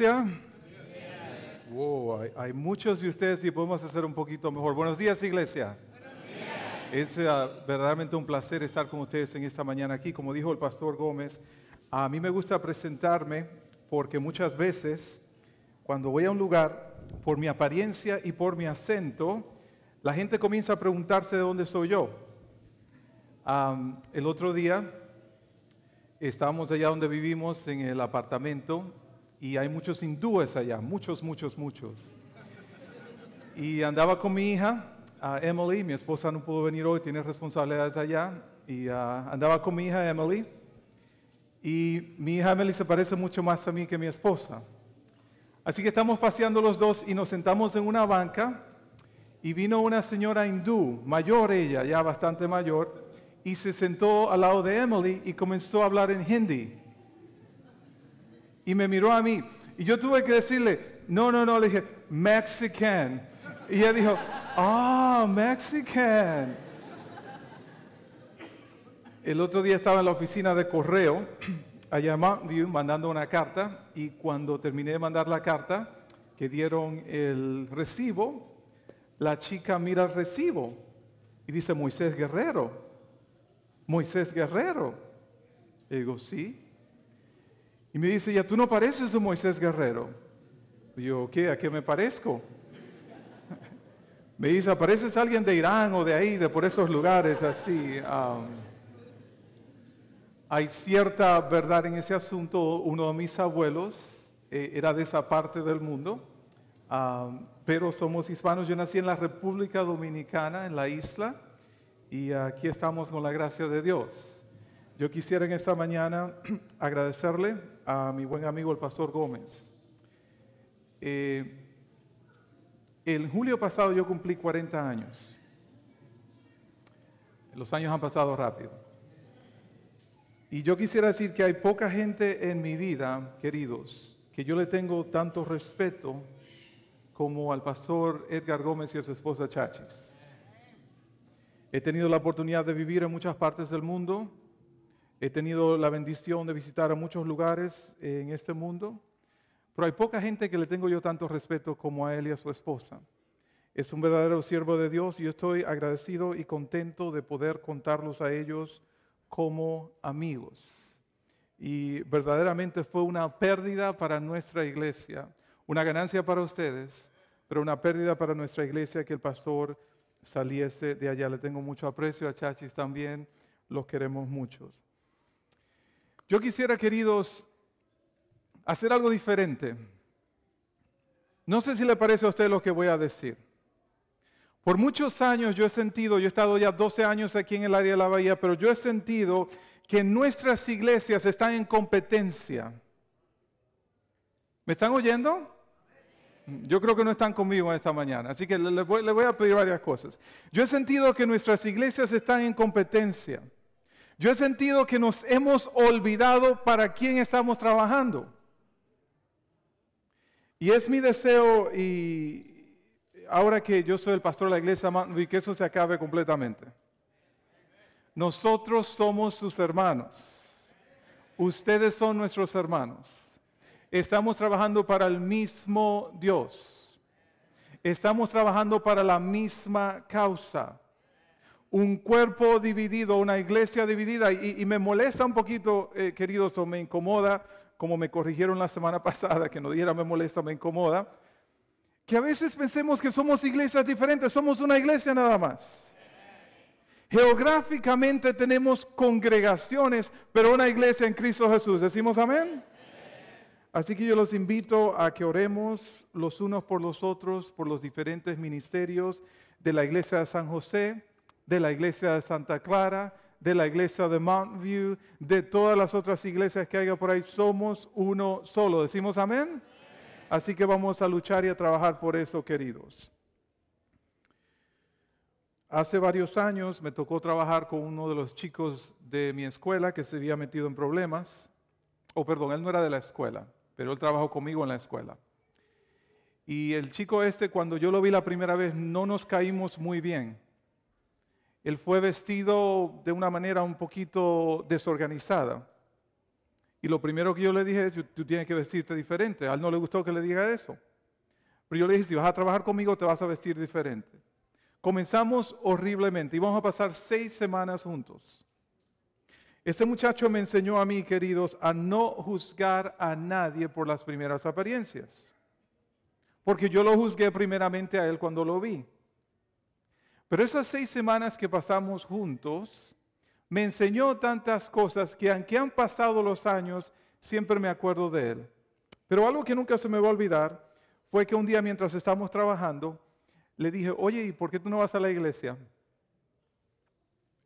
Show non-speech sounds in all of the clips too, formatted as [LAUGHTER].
iglesia? Wow, hay, muchos de ustedes y podemos hacer un poquito mejor. Buenos días, iglesia. Es ah, verdaderamente un placer estar con ustedes en esta mañana aquí. Como dijo el pastor Gómez, a mí me gusta presentarme porque muchas veces cuando voy a un lugar, por mi apariencia y por mi acento, la gente comienza a preguntarse de dónde soy yo. el otro día estábamos allá donde vivimos en el apartamento y hay muchos hindúes allá, muchos, muchos, muchos. Y andaba con mi hija, Emily, mi esposa no pudo venir hoy, tiene responsabilidades allá, y ah, andaba con mi hija Emily, y mi hija Emily se parece mucho más a mí que mi esposa. Así que estamos paseando los dos y nos sentamos en una banca y vino una señora hindú, mayor ella, ya bastante mayor, y se sentó al lado de Emily y comenzó a hablar en hindi. Y me miró a mí. Y yo tuve que decirle, no, no, no, le dije, Mexican. Y ella dijo, ah, Mexican. El otro día estaba en la oficina de correo, allá en Mountain mandando una carta. Y cuando terminé de mandar la carta, que dieron el recibo, la chica mira el recibo y dice, Moisés Guerrero. Moisés Guerrero. Y digo, sí. Y me dice, ya tú no pareces un Moisés Guerrero. yo, ¿qué? ¿A qué me parezco? [LAUGHS] me dice, pareces alguien de Irán o de ahí, de por esos lugares así. hay cierta verdad en ese asunto. Uno de mis abuelos eh, era de esa parte del mundo, pero somos hispanos. Yo nací en la República Dominicana, en la isla, y aquí estamos con la gracia de Dios. Yo quisiera en esta mañana [CLEARS THROAT] agradecerle a mi buen amigo el pastor Gómez. el eh, julio pasado yo cumplí 40 años. Los años han pasado rápido. Y yo quisiera decir que hay poca gente en mi vida, queridos, que yo le tengo tanto respeto como al pastor Edgar Gómez y a su esposa Chachis. He tenido la oportunidad de vivir en muchas partes del mundo He tenido la bendición de visitar a muchos lugares eh, en este mundo, pero hay poca gente que le tengo yo tanto respeto como a él y a su esposa. Es un verdadero siervo de Dios y yo estoy agradecido y contento de poder contarlos a ellos como amigos. Y verdaderamente fue una pérdida para nuestra iglesia, una ganancia para ustedes, pero una pérdida para nuestra iglesia que el pastor saliese de allá. Le tengo mucho aprecio a Chachis también, los queremos muchos. Yo quisiera, queridos, hacer algo diferente. No sé si le parece a usted lo que voy a decir. Por muchos años yo he sentido, yo he estado ya 12 años aquí en el área de la bahía, pero yo he sentido que nuestras iglesias están en competencia. ¿Me están oyendo? Yo creo que no están conmigo esta mañana, así que le voy, voy a pedir varias cosas. Yo he sentido que nuestras iglesias están en competencia. Yo he sentido que nos hemos olvidado para quién estamos trabajando. Y es mi deseo, y ahora que yo soy el pastor de la iglesia, que eso se acabe completamente. Nosotros somos sus hermanos. Ustedes son nuestros hermanos. Estamos trabajando para el mismo Dios. Estamos trabajando para la misma causa un cuerpo dividido, una iglesia dividida. Y, me molesta un poquito, eh, queridos, o me incomoda, como me corrigieron la semana [LAUGHS] pasada, que no diera me molesta, me incomoda, que a veces pensemos que somos iglesias diferentes, somos una iglesia nada más. Geográficamente tenemos congregaciones, pero una iglesia en Cristo Jesús. ¿Decimos amén? Así que yo los invito a que oremos los unos por los otros, por los diferentes ministerios de la iglesia de San José de la iglesia de Santa Clara, de la iglesia de Mount View, de todas las otras iglesias que haya por ahí, somos uno solo. ¿Decimos amén? Así que vamos a luchar y a trabajar por eso, queridos. Hace varios años me tocó trabajar con uno de los chicos de mi escuela que se había metido en problemas. O oh, perdón, él no era de la escuela, pero él trabajó conmigo en la escuela. Y el chico este, cuando yo lo vi la primera vez, no nos caímos muy bien él fue vestido de una manera un poquito desorganizada. Y lo primero que yo le dije es, tú tienes que vestirte diferente. A él no le gustó que le diga eso. Pero yo le dije, si vas a trabajar conmigo, te vas a vestir diferente. Comenzamos horriblemente y vamos a pasar seis semanas juntos. Este muchacho me enseñó a mí, queridos, a no juzgar a nadie por las primeras apariencias. Porque yo lo juzgué primeramente a él cuando lo vi. Pero esas seis semanas que pasamos juntos, me enseñó tantas cosas que aunque han pasado los años, siempre me acuerdo de él. Pero algo que nunca se me va a olvidar fue que un día mientras estábamos trabajando, le dije, oye, ¿y por qué tú no vas a la iglesia?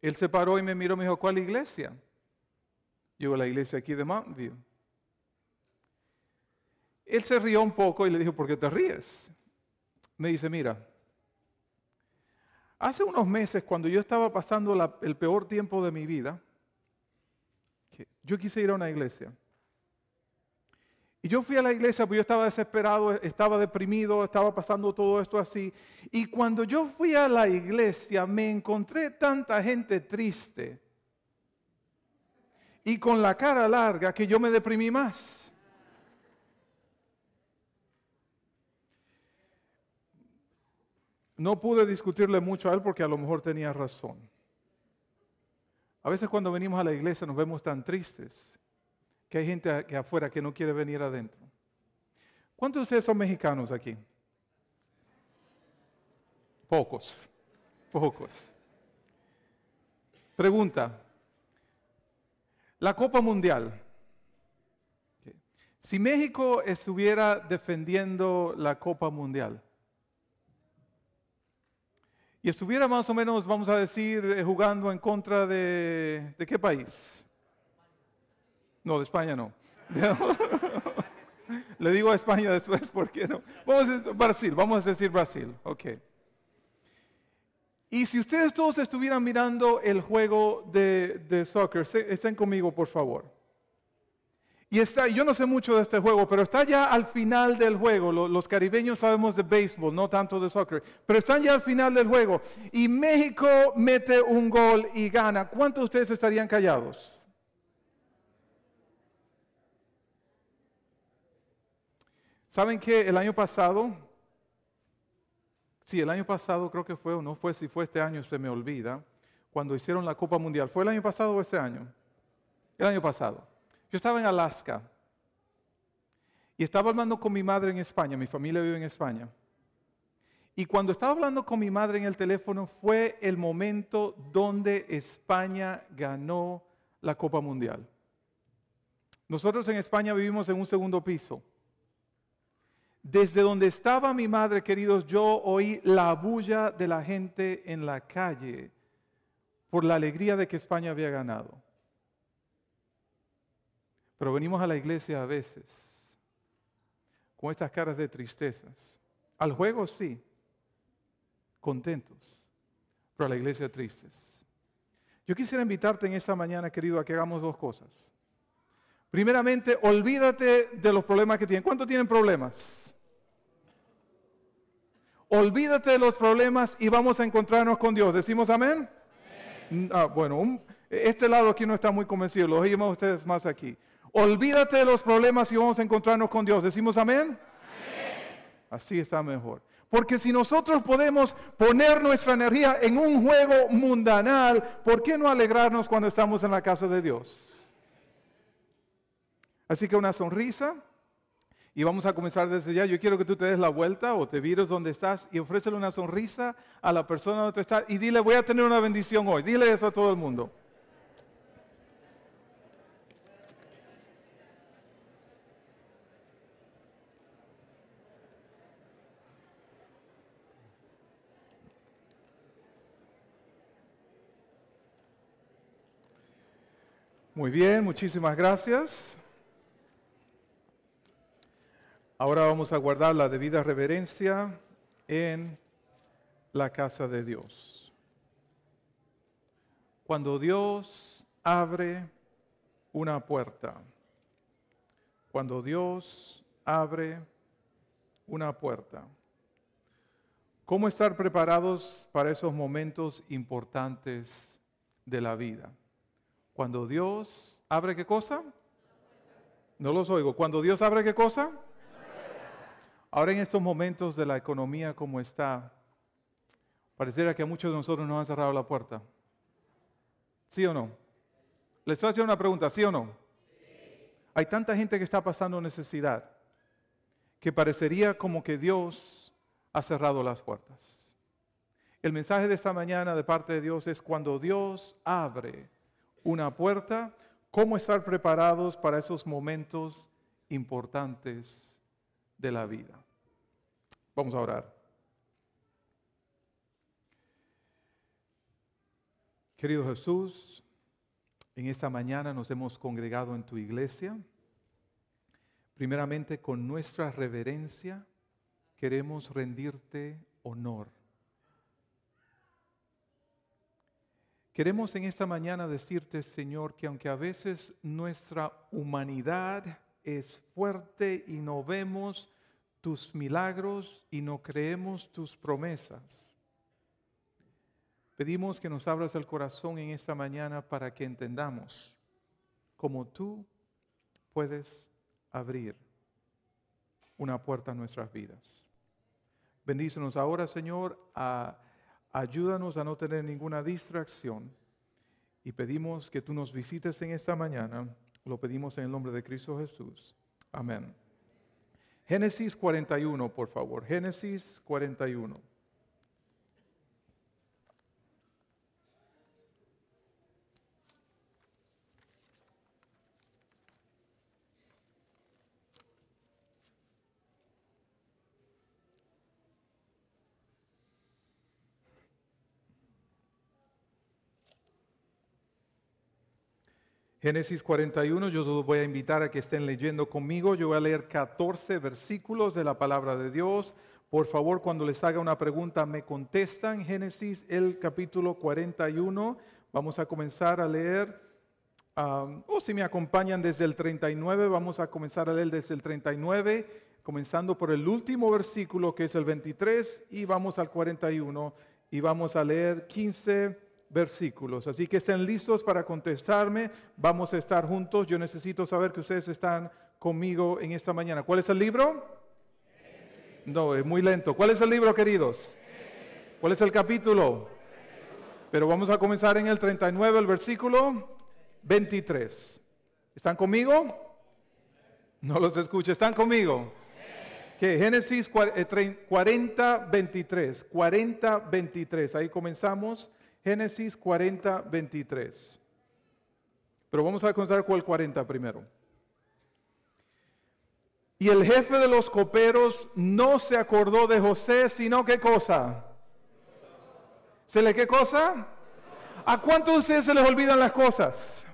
Él se paró y me miró y me dijo, ¿cuál iglesia? Yo, la iglesia aquí de Mountain View. Él se rió un poco y le dijo, ¿por qué te ríes? Me dice, mira, Hace unos meses, cuando yo estaba pasando el peor tiempo de mi vida, yo quise ir a una iglesia. Y yo fui a la iglesia porque yo estaba desesperado, estaba deprimido, estaba pasando todo esto así. Y cuando yo fui a la iglesia me encontré tanta gente triste y con la cara larga que yo me deprimí más. No pude discutirle mucho a él porque a lo mejor tenía razón. A veces cuando venimos a la iglesia nos vemos tan tristes que hay gente afuera que no quiere venir adentro. ¿Cuántos de ustedes son mexicanos aquí? Pocos, pocos. Pregunta, la Copa Mundial. Si México estuviera defendiendo la Copa Mundial, y estuviera más o menos, vamos a decir, eh, jugando en contra de, ¿de qué país? No, de España no. [LAUGHS] Le digo a España después, ¿por qué no? Vamos a decir Brasil, vamos a decir Brasil, ok. Y si ustedes todos estuvieran mirando el juego de soccer, estén conmigo, por favor. Y yo no sé mucho de este juego, pero está ya al final del juego. Los, caribeños sabemos de béisbol, no tanto de soccer, pero están ya al final del juego. Y México mete un gol y gana. ¿Cuántos de ustedes estarían callados? ¿Saben que el año pasado, sí, el año pasado creo que fue, o no fue, si fue este año, se me olvida, cuando hicieron la Copa Mundial. ¿Fue el año pasado o este año? El año pasado. Yo estaba en Alaska y estaba hablando con mi madre en España, mi familia vive en España. Y cuando estaba hablando con mi madre en el teléfono fue el momento donde España ganó la Copa Mundial. Nosotros en España vivimos en un segundo piso. Desde donde estaba mi madre, queridos, yo oí la bulla de la gente en la calle por la alegría de que España había ganado. Pero venimos a la iglesia a veces con estas caras de tristezas. Al juego sí, contentos, pero a la iglesia tristes. Yo quisiera invitarte en esta mañana, querido, a que hagamos dos cosas. Primeramente, olvídate de los problemas que tienen. ¿Cuántos tienen problemas? Olvídate de los problemas y vamos a encontrarnos con Dios. ¿Decimos amén? Ah, bueno, este lado aquí no está muy convencido, lo oímos ustedes más aquí. Olvídate de los problemas y vamos a encontrarnos con Dios. ¿Decimos amén? Así está mejor. Porque si nosotros podemos poner nuestra energía en un juego mundanal, ¿por qué no alegrarnos cuando estamos en la casa de Dios? Así que una sonrisa y vamos a comenzar desde ya. Yo quiero que tú te des la vuelta o te vires donde estás y ofrécele una sonrisa a la persona donde estás y dile, voy a tener una bendición hoy. Dile eso a todo el mundo. Muy bien, muchísimas gracias. Ahora vamos a guardar la debida reverencia en la casa de Dios. Cuando Dios abre una puerta, cuando Dios abre una puerta, ¿cómo estar preparados para esos momentos importantes de la vida? Cuando Dios abre qué cosa? No los oigo. Cuando Dios abre qué cosa? Ahora en estos momentos de la economía como está, pareciera que a muchos de nosotros nos han cerrado la puerta. ¿Sí o no? Les voy a hacer una pregunta, ¿sí o no? Hay tanta gente que está pasando necesidad que parecería como que Dios ha cerrado las puertas. El mensaje de esta mañana de parte de Dios es cuando Dios abre una puerta, cómo estar preparados para esos momentos importantes de la vida. Vamos a orar. Querido Jesús, en esta mañana nos hemos congregado en tu iglesia. Primeramente con nuestra reverencia queremos rendirte honor Queremos en esta mañana decirte, Señor, que aunque a veces nuestra humanidad es fuerte y no vemos tus milagros y no creemos tus promesas, pedimos que nos abras el corazón en esta mañana para que entendamos cómo tú puedes abrir una puerta a nuestras vidas. Bendícenos ahora, Señor, a Ayúdanos a no tener ninguna distracción y pedimos que tú nos visites en esta mañana. Lo pedimos en el nombre de Cristo Jesús. Amén. Génesis 41, por favor. Génesis 41. Génesis 41, yo los voy a invitar a que estén leyendo conmigo. Yo voy a leer 14 versículos de la palabra de Dios. Por favor, cuando les haga una pregunta, me contestan. Génesis, el capítulo 41. Vamos a comenzar a leer, um, o oh, si me acompañan desde el 39, vamos a comenzar a leer desde el 39, comenzando por el último versículo, que es el 23, y vamos al 41, y vamos a leer 15 versículos. Así que estén listos para contestarme. Vamos a estar juntos. Yo necesito saber que ustedes están conmigo en esta mañana. ¿Cuál es el libro? No, es muy lento. ¿Cuál es el libro, queridos? ¿Cuál es el capítulo? Pero vamos a comenzar en el 39, el versículo 23. ¿Están conmigo? No los escucho. ¿Están conmigo? que Génesis 40, 23, 40, 23, ahí comenzamos. Génesis 40, 23. Pero vamos a contar con el 40 primero. Y el jefe de los coperos no se acordó de José, sino qué cosa. ¿Se le qué cosa? ¿A cuántos de ustedes se les olvidan las cosas?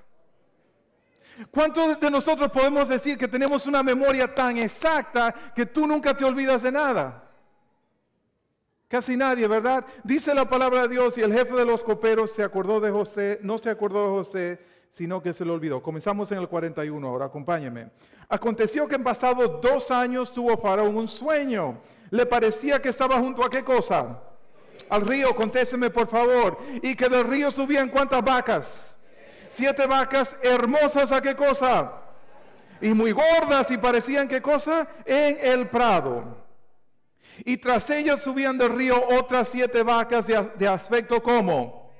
¿Cuántos de nosotros podemos decir que tenemos una memoria tan exacta que tú nunca te olvidas de nada? Casi nadie, ¿verdad? Dice la palabra de Dios y el jefe de los coperos se acordó de José, no se acordó de José, sino que se lo olvidó. Comenzamos en el 41, ahora acompáñeme. Aconteció que en pasados dos años tuvo Faraón un sueño. Le parecía que estaba junto a qué cosa? Al río, contéseme por favor. Y que del río subían cuántas vacas? Siete vacas hermosas a qué cosa? Y muy gordas y parecían qué cosa? En el prado. Y tras ellas subían del río otras siete vacas de, aspecto como.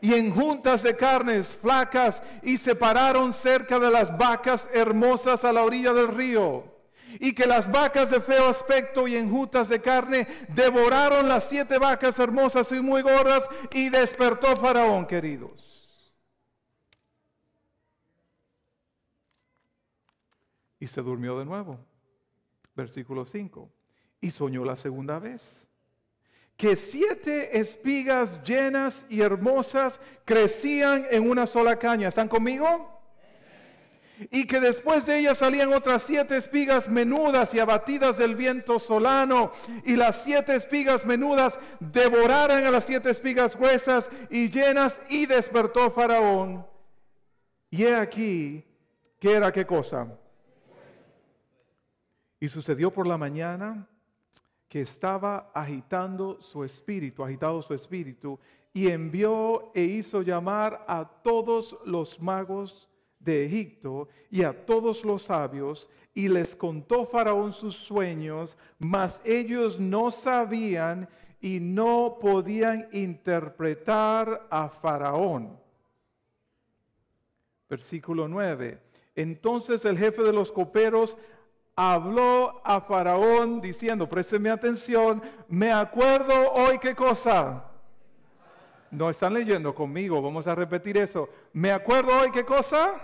Y en juntas de carnes flacas y se pararon cerca de las vacas hermosas a la orilla del río. Y que las vacas de feo aspecto y enjutas de carne devoraron las siete vacas hermosas y muy gordas y despertó Faraón, queridos. Y se durmió de nuevo. Versículo 5. Y soñó la segunda vez que siete espigas llenas y hermosas crecían en una sola caña. ¿Están conmigo? y que después de ellas salían otras siete espigas menudas y abatidas del viento solano, y las siete espigas menudas devoraran a las siete espigas gruesas y llenas, y despertó Faraón. Y he aquí, ¿qué era qué cosa? Y sucedió por la mañana que estaba agitando su espíritu, agitado su espíritu, y envió e hizo llamar a todos los magos de Egipto y a todos los sabios, y les contó Faraón sus sueños, mas ellos no sabían y no podían interpretar a Faraón. Versículo 9. Entonces el jefe de los coperos habló a Faraón diciendo, présteme atención, me acuerdo hoy qué cosa. No están leyendo conmigo, vamos a repetir eso. ¿Me acuerdo hoy qué cosa?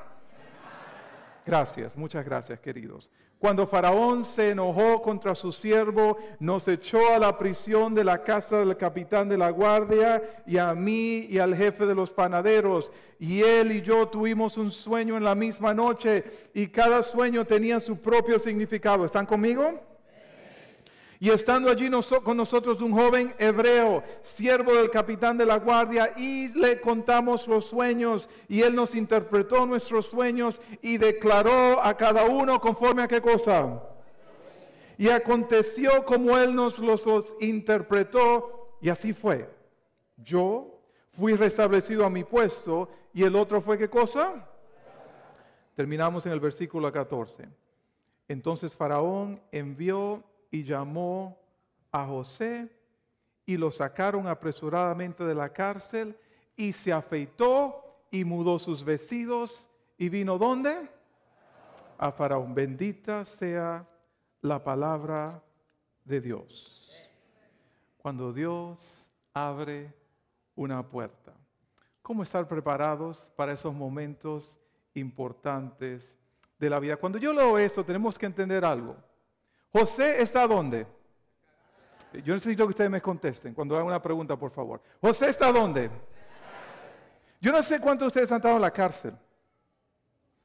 Gracias, muchas gracias queridos. Cuando Faraón se enojó contra su siervo, nos echó a la prisión de la casa del capitán de la guardia y a mí y al jefe de los panaderos. Y él y yo tuvimos un sueño en la misma noche y cada sueño tenía su propio significado. ¿Están conmigo? Y estando allí con nosotros un joven hebreo, siervo del capitán de la guardia, y le contamos los sueños, y él nos interpretó nuestros sueños y declaró a cada uno conforme a qué cosa. Y aconteció como él nos los interpretó, y así fue. Yo fui restablecido a mi puesto, y el otro fue qué cosa. Terminamos en el versículo 14. Entonces Faraón envió y llamó a José y lo sacaron apresuradamente de la cárcel y se afeitó y mudó sus vestidos y vino ¿dónde? A Faraón. Bendita sea la palabra de Dios. Cuando Dios abre una puerta. ¿Cómo estar preparados para esos momentos importantes de la vida? Cuando yo leo eso tenemos que entender algo. José está dónde? Yo necesito que ustedes me contesten cuando hagan una pregunta, por favor. José está dónde? Yo no sé cuántos de ustedes han estado en la cárcel.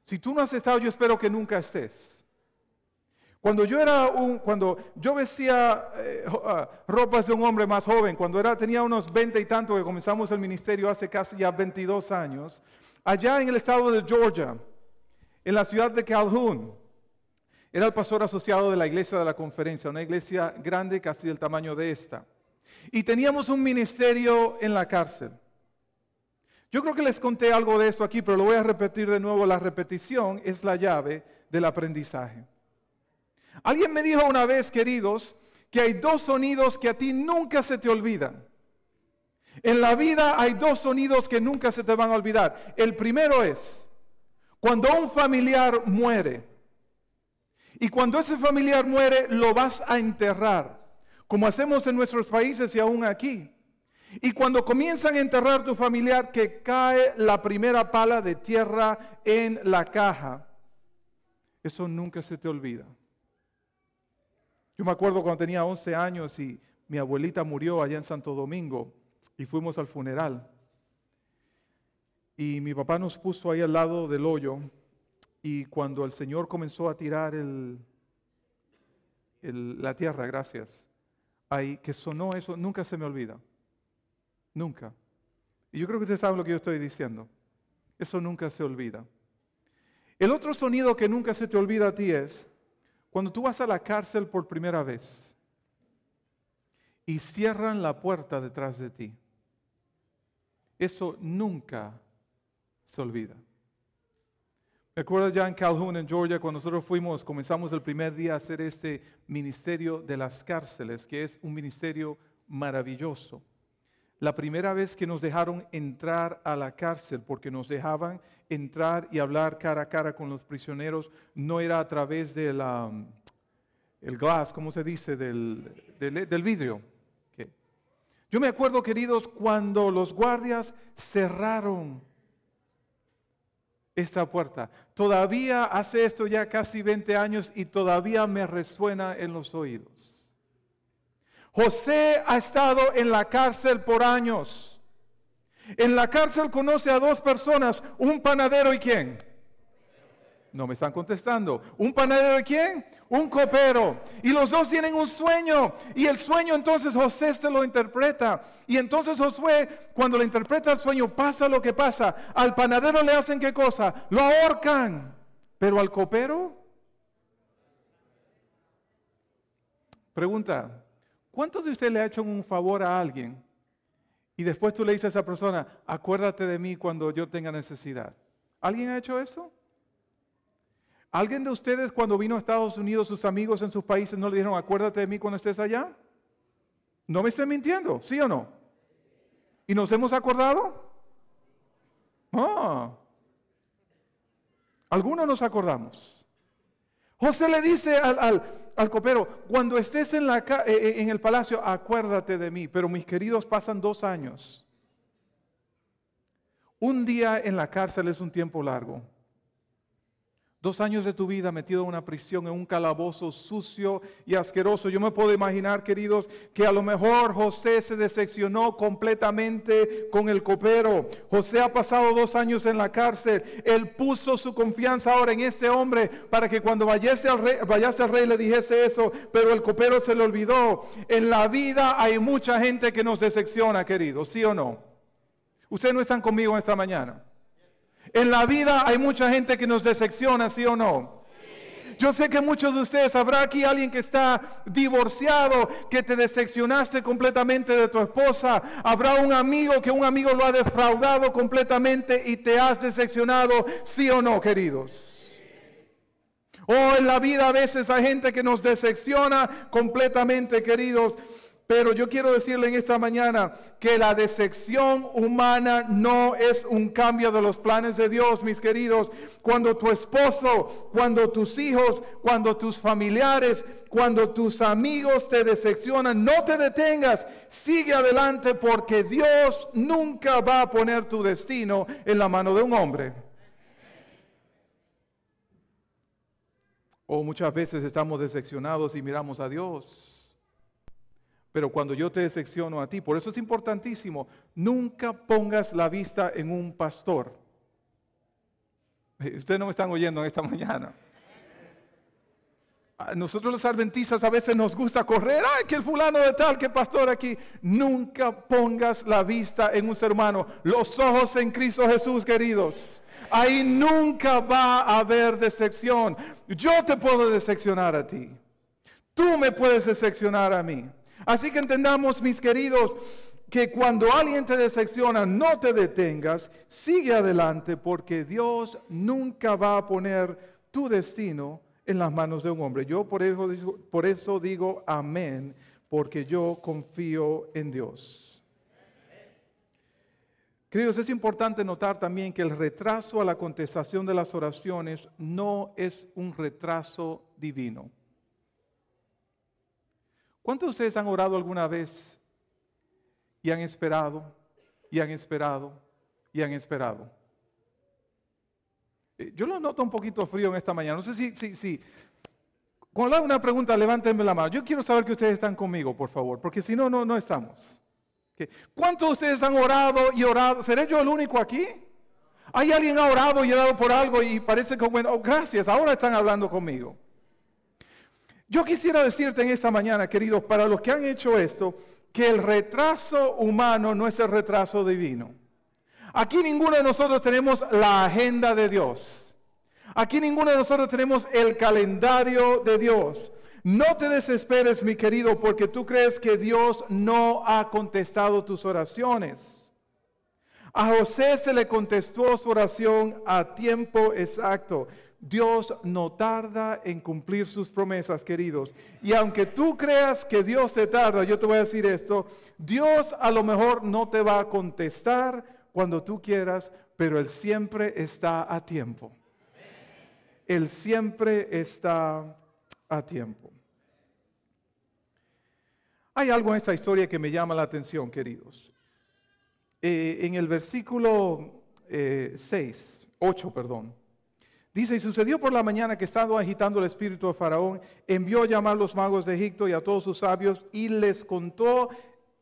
Si tú no has estado, yo espero que nunca estés. Cuando yo era un, cuando yo vestía eh, ah, ropas de un hombre más joven, cuando era, tenía unos veinte y tanto que comenzamos el ministerio hace casi ya 22 años, allá en el estado de Georgia, en la ciudad de Calhoun, era el pastor asociado de la iglesia de la conferencia, una iglesia grande casi del tamaño de esta. Y teníamos un ministerio en la cárcel. Yo creo que les conté algo de esto aquí, pero lo voy a repetir de nuevo. La repetición es la llave del aprendizaje. Alguien me dijo una vez, queridos, que hay dos sonidos que a ti nunca se te olvidan. En la vida hay dos sonidos que nunca se te van a olvidar. El primero es cuando un familiar muere. Y cuando ese familiar muere, lo vas a enterrar, como hacemos en nuestros países y aún aquí. Y cuando comienzan a enterrar tu familiar, que cae la primera pala de tierra en la caja, eso nunca se te olvida. Yo me acuerdo cuando tenía 11 años y mi abuelita murió allá en Santo Domingo y fuimos al funeral. Y mi papá nos puso ahí al lado del hoyo y cuando el Señor comenzó a tirar la tierra, gracias, ahí que sonó eso, nunca se me olvida. Nunca. Y yo creo que ustedes saben lo que yo estoy diciendo. Eso nunca se olvida. El otro sonido que nunca se te olvida a ti es cuando tú vas a la cárcel por primera vez y cierran la puerta detrás de ti. Eso nunca se olvida. ¿Me acuerdo ya en Calhoun, en Georgia, cuando nosotros fuimos, comenzamos el primer día a hacer este ministerio de las cárceles, que es un ministerio maravilloso? La primera vez que nos dejaron entrar a la cárcel, porque nos dejaban entrar y hablar cara a cara con los prisioneros, no era a través del la el glass, ¿cómo se dice? Del, vidrio. Yo me acuerdo, queridos, cuando los guardias cerraron esta puerta. Todavía hace esto ya casi 20 años y todavía me resuena en los oídos. José ha estado en la cárcel por años. En la cárcel conoce a dos personas, un panadero y quién? No me están contestando. ¿Un panadero de quién? Un copero. Y los dos tienen un sueño. Y el sueño entonces José se lo interpreta. Y entonces Josué, cuando le interpreta el sueño, pasa lo que pasa. Al panadero le hacen qué cosa? Lo ahorcan. Pero al copero... Pregunta, ¿cuántos de ustedes le ha hecho un favor a alguien? Y después tú le dices a esa persona, acuérdate de mí cuando yo tenga necesidad. ¿Alguien ha hecho eso? ¿Alguien de ustedes cuando vino a Estados Unidos, sus amigos en sus países, no le dijeron, acuérdate de mí cuando estés allá? ¿No me estoy mintiendo? ¿Sí o no? ¿Y nos hemos acordado? Ah. Algunos nos acordamos. José le dice al, al copero, cuando estés en, la, eh, eh, en el palacio, acuérdate de mí. Pero mis queridos, pasan dos años. Un día en la cárcel es un tiempo largo. Dos años de tu vida metido en una prisión, en un calabozo sucio y asqueroso. Yo me puedo imaginar, queridos, que a lo mejor José se decepcionó completamente con el copero. José ha pasado dos años en la cárcel. Él puso su confianza ahora en este hombre para que cuando vayase al rey, rey le dijese eso, pero el copero se le olvidó. En la vida hay mucha gente que nos decepciona, queridos, ¿sí o no? Ustedes no están conmigo esta mañana. En la vida hay mucha gente que nos decepciona, ¿sí o no? Yo sé que muchos de ustedes, habrá aquí alguien que está divorciado, que te decepcionaste completamente de tu esposa. Habrá un amigo que un amigo lo ha defraudado completamente y te has decepcionado, sí o no, queridos. O oh, en la vida a veces hay gente que nos decepciona completamente, queridos. Pero yo quiero decirle en esta mañana que la decepción humana no es un cambio de los planes de Dios, mis queridos. Cuando tu esposo, cuando tus hijos, cuando tus familiares, cuando tus amigos te decepcionan, no te detengas, sigue adelante porque Dios nunca va a poner tu destino en la mano de un hombre. O oh, muchas veces estamos decepcionados y miramos a Dios pero cuando yo te decepciono a ti. Por eso es importantísimo, nunca pongas la vista en un pastor. Eh, ustedes no me están oyendo en esta [LAUGHS] mañana. Ah, nosotros los adventistas a veces nos gusta correr, ay, que el fulano de tal, que pastor aquí. Nunca pongas la vista en un ser humano, los ojos en Cristo Jesús, queridos. Ahí nunca va a haber decepción. Yo te puedo decepcionar a ti. Tú me puedes decepcionar a mí. Así que entendamos, mis queridos, que cuando alguien te decepciona, no te detengas, sigue adelante, porque Dios nunca va a poner tu destino en las manos de un hombre. Yo por eso, digo amén, porque yo confío en Dios. Queridos, es importante notar también que el retraso a la contestación de las oraciones no es un retraso divino. ¿Cuántos de ustedes han orado alguna vez y han esperado, y han esperado, y han esperado? Eh, yo lo noto un poquito frío en esta mañana. No sé si, si, si. Cuando le hago una pregunta, levántenme la mano. Yo quiero saber que ustedes están conmigo, por favor, porque si no, no, no estamos. ¿Cuántos de ustedes han orado y orado? ¿Seré yo el único aquí? ¿Hay alguien ha orado y ha dado por algo y parece que, bueno, oh, gracias, ahora están hablando conmigo? Yo quisiera decirte en esta mañana, queridos, para los que han hecho esto, que el retraso humano no es el retraso divino. Aquí ninguno de nosotros tenemos la agenda de Dios. Aquí ninguno de nosotros tenemos el calendario de Dios. No te desesperes, mi querido, porque tú crees que Dios no ha contestado tus oraciones. A José se le contestó su oración a tiempo exacto. Dios no tarda en cumplir sus promesas, queridos. Y aunque tú creas que Dios se tarda, yo te voy a decir esto, Dios a lo mejor no te va a contestar cuando tú quieras, pero Él siempre está a tiempo. Él siempre está a tiempo. Hay algo en esta historia que me llama la atención, queridos. Eh, en el versículo 6, eh, 8, perdón. Dice, y sucedió por la mañana que estando agitando el espíritu de Faraón, envió a llamar a los magos de Egipto y a todos sus sabios y les contó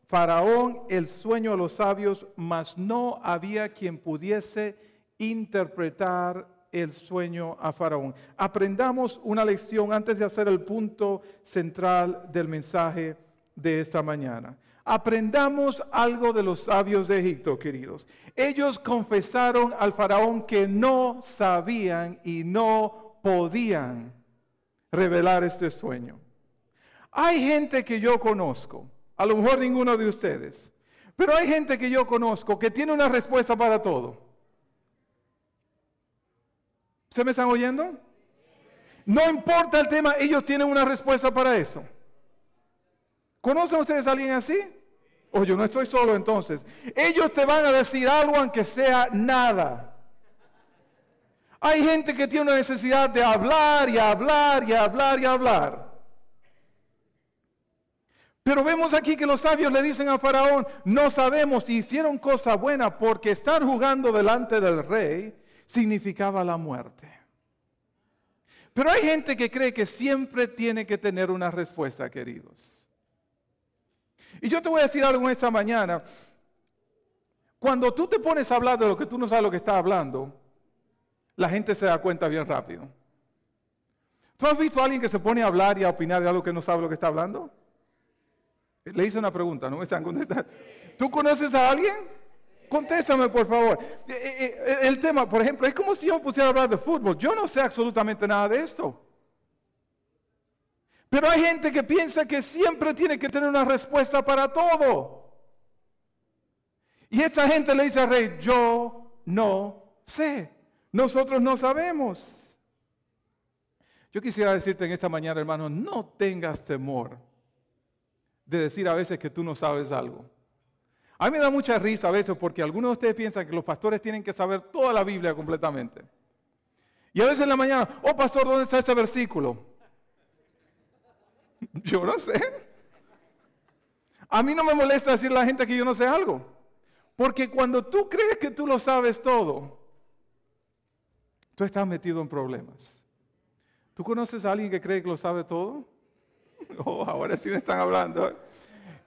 Faraón el sueño a los sabios, mas no había quien pudiese interpretar el sueño a Faraón. Aprendamos una lección antes de hacer el punto central del mensaje de esta mañana. Aprendamos algo de los sabios de Egipto, queridos. Ellos confesaron al faraón que no sabían y no podían revelar este sueño. Hay gente que yo conozco, a lo mejor ninguno de ustedes, pero hay gente que yo conozco que tiene una respuesta para todo. ¿Ustedes me están oyendo? No importa el tema, ellos tienen una respuesta para eso. ¿Conocen ustedes a alguien así? O oh, yo no estoy solo entonces. Ellos te van a decir algo aunque sea nada. Hay gente que tiene una necesidad de hablar y hablar y hablar y hablar. Pero vemos aquí que los sabios le dicen a Faraón, no sabemos si hicieron cosa buena porque estar jugando delante del rey significaba la muerte. Pero hay gente que cree que siempre tiene que tener una respuesta, queridos. Y yo te voy a decir algo en esta mañana. Cuando tú te pones a hablar de lo que tú no sabes lo que estás hablando, la gente se da cuenta bien rápido. ¿Tú has visto a alguien que se pone a hablar y a opinar de algo que no sabe lo que está hablando? Le hice una pregunta, no me están contestando. ¿Tú conoces a alguien? Contéstame, por favor. Eh, eh, eh, el tema, por ejemplo, es como si yo pusiera a hablar de fútbol. Yo no sé absolutamente nada de esto. Pero hay gente que piensa que siempre tiene que tener una respuesta para todo. Y esa gente le dice al rey, yo no sé, nosotros no sabemos. Yo quisiera decirte en esta mañana, hermano, no tengas temor de decir a veces que tú no sabes algo. A mí me da mucha risa a veces porque algunos de ustedes piensan que los pastores tienen que saber toda la Biblia completamente. Y a veces en la mañana, oh pastor, ¿dónde está ese versículo? [LAUGHS] Yo no sé. A mí no me molesta decir a la gente que yo no sé algo. Porque cuando tú crees que tú lo sabes todo, tú estás metido en problemas. ¿Tú conoces a alguien que cree que lo sabe todo? [LAUGHS] Oh, ahora sí me están hablando.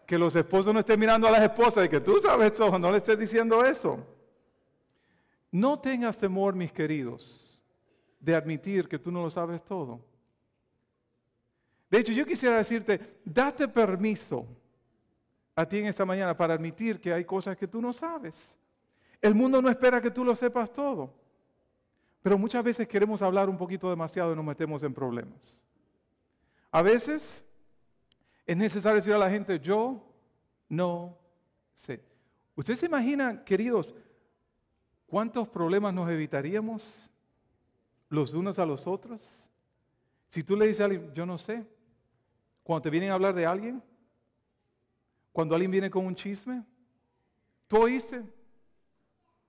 Que los esposos no estén mirando a las esposas y que tú sabes todo, no le estés diciendo eso. No tengas temor, mis queridos, de admitir que tú no lo sabes todo. De hecho, yo quisiera decirte, date permiso a ti en esta mañana para admitir que hay cosas que tú no sabes. El mundo no espera que tú lo sepas todo. Pero muchas veces queremos hablar un poquito demasiado y nos metemos en problemas. A veces es necesario decir a la gente, yo no sé. ¿Ustedes se imaginan, queridos, cuántos problemas nos evitaríamos los unos a los otros? Si tú le dices a alguien, yo no sé, cuando te vienen a hablar de alguien, cuando alguien viene con un chisme, ¿tú oíste?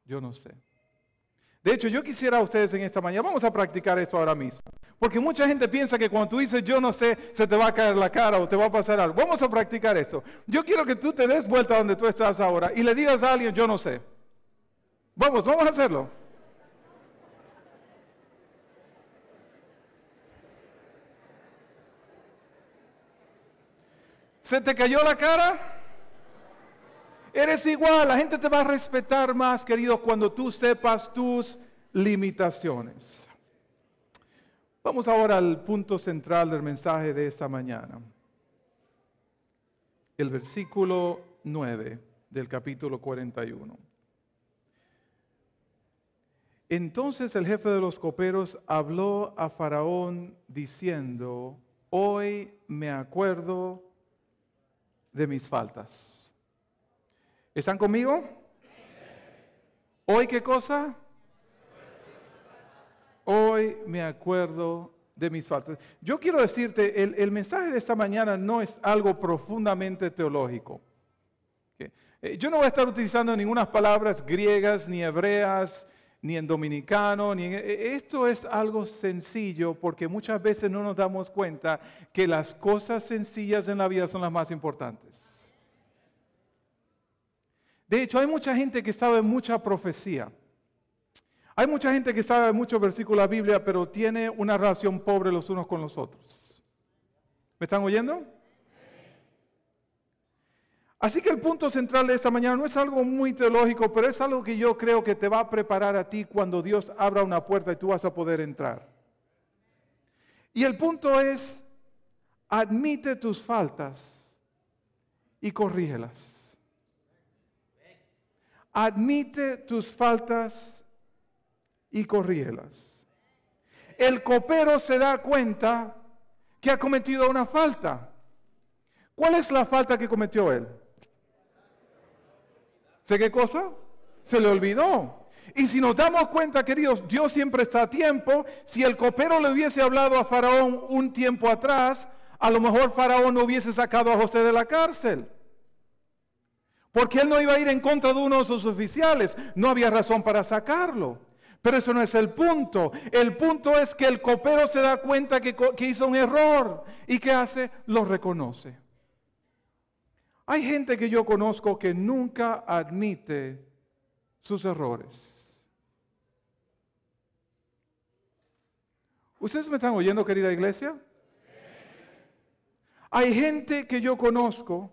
Yo no sé. De hecho, yo quisiera a ustedes en esta mañana, vamos a practicar esto ahora mismo. Porque mucha gente piensa que cuando tú dices yo no sé, se te va a caer la cara o te va a pasar algo. Vamos a practicar eso. Yo quiero que tú te des vuelta donde tú estás ahora y le digas a alguien yo no sé. Vamos, vamos a hacerlo. ¿Se te cayó la cara? Eres igual, la gente te va a respetar más, querido, cuando tú sepas tus limitaciones. Vamos ahora al punto central del mensaje de esta mañana. El versículo 9 del capítulo 41. Entonces el jefe de los coperos habló a Faraón diciendo, hoy me acuerdo de mis faltas. ¿Están conmigo? Hoy qué cosa? Hoy me acuerdo de mis faltas. Yo quiero decirte, el, mensaje de esta mañana no es algo profundamente teológico. Eh, yo no voy a estar utilizando ninguna palabras griegas ni hebreas ni en dominicano, ni en... E, e, esto es algo sencillo porque muchas veces no nos damos cuenta que las cosas sencillas en la vida son las más importantes. De hecho, hay mucha gente que sabe mucha profecía. Hay mucha gente que sabe muchos versículos de la Biblia, pero tiene una relación pobre los unos con los otros. ¿Me están oyendo? Así que el punto central de esta mañana no es algo muy teológico, pero es algo que yo creo que te va a preparar a ti cuando Dios abra una puerta y tú vas a poder entrar. Y el punto es, admite tus faltas y corrígelas. Admite tus faltas y corrígelas. El copero se da cuenta que ha cometido una falta. ¿Cuál es la falta que cometió él? ¿Sé qué cosa? Se le olvidó. Y si nos damos cuenta, queridos, Dios siempre está a tiempo. Si el copero le hubiese hablado a Faraón un tiempo atrás, a lo mejor Faraón no hubiese sacado a José de la cárcel. Porque él no iba a ir en contra de uno de sus oficiales. No había razón para sacarlo. Pero eso no es el punto. El punto es que el copero se da cuenta que, que hizo un error. ¿Y qué hace? Lo reconoce. Hay gente que yo conozco que nunca admite sus errores. ¿Ustedes me están oyendo, querida iglesia? Hay gente que yo conozco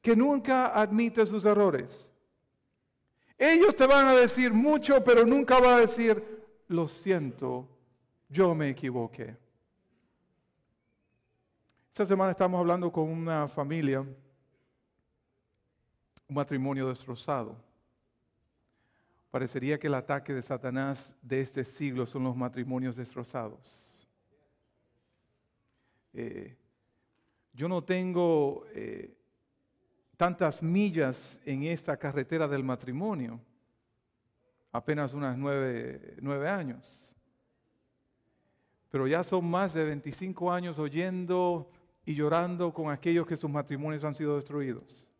que nunca admite sus errores. Ellos te van a decir mucho, pero nunca van a decir, lo siento, yo me equivoqué. Esta semana estamos hablando con una familia un matrimonio destrozado. Parecería que el ataque de Satanás de este siglo son los matrimonios destrozados. Eh, yo no tengo eh, tantas millas en esta carretera del matrimonio, apenas unas nueve, nueve años, pero ya son más de 25 años oyendo y llorando con aquellos que sus matrimonios han sido destruidos.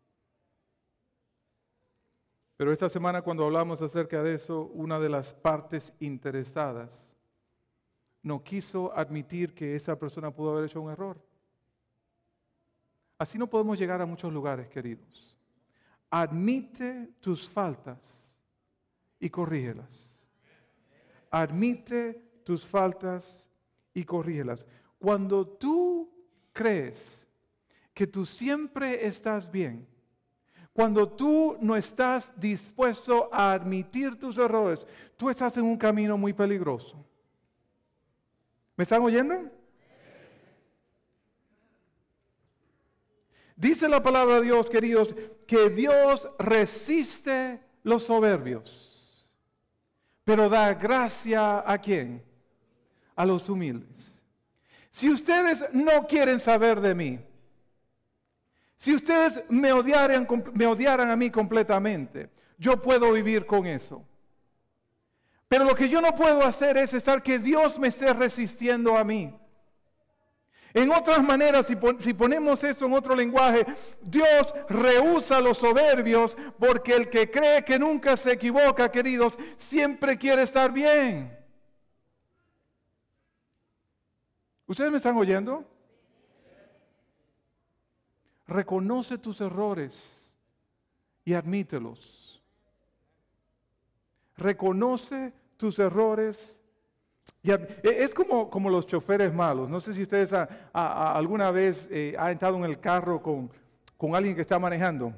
Pero esta semana cuando hablamos acerca de eso, una de las partes interesadas no quiso admitir que esa persona pudo haber hecho un error. Así no podemos llegar a muchos lugares, queridos. Admite tus faltas y corrígelas. Admite tus faltas y corrígelas. Cuando tú crees que tú siempre estás bien, cuando tú no estás dispuesto a admitir tus errores, tú estás en un camino muy peligroso. ¿Me están oyendo? Dice la palabra de Dios, queridos, que Dios resiste los soberbios, pero da gracia a quién? A los humildes. Si ustedes no quieren saber de mí, si ustedes me odiaran, me odiaran a mí completamente, yo puedo vivir con eso. Pero lo que yo no puedo hacer es estar que Dios me esté resistiendo a mí. En otras maneras, si, ponemos eso en otro lenguaje, Dios rehúsa los soberbios porque el que cree que nunca se equivoca, queridos, siempre quiere estar bien. ¿Ustedes me están oyendo? Reconoce tus errores y admítelos. Reconoce tus errores. Y e-, es como, como los choferes malos. No sé si ustedes alguna vez eh, ha han estado en el carro con, alguien que está manejando.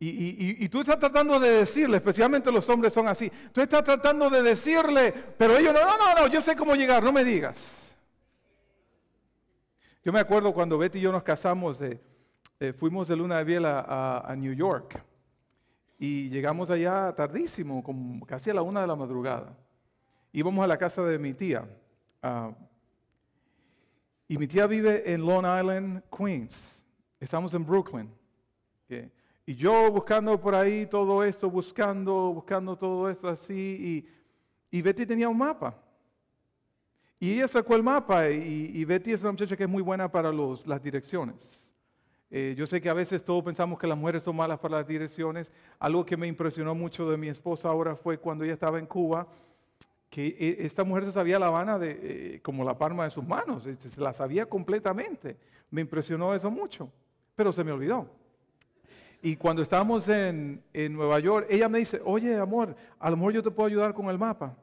Y, tú estás tratando de decirle, especialmente los hombres son así, tú estás tratando de decirle, pero ellos no, no, no, yo sé cómo llegar, no me digas. Yo me acuerdo cuando Betty y yo nos casamos, eh, eh, fuimos de luna de miel a, New York y llegamos allá tardísimo, casi a la una de la madrugada. Íbamos a la casa de mi tía. Ah, y mi tía vive en Long Island, Queens. Estamos en Brooklyn. Y yo buscando por ahí todo esto, buscando, buscando todo esto así. y Betty tenía un mapa. Y ella sacó el mapa y, Betty es una muchacha que es muy buena para los, las direcciones. Eh, yo sé que a veces todos pensamos que las mujeres son malas para las direcciones. Algo que me impresionó mucho de mi esposa ahora fue cuando ella estaba en Cuba, que e, esta mujer se sabía La Habana de, eh, como la palma de sus manos, eh, se la sabía completamente. Me impresionó eso mucho, pero se me olvidó. Y cuando estábamos en, en Nueva York, ella me dice, oye amor, a lo mejor yo te puedo ayudar con el mapa.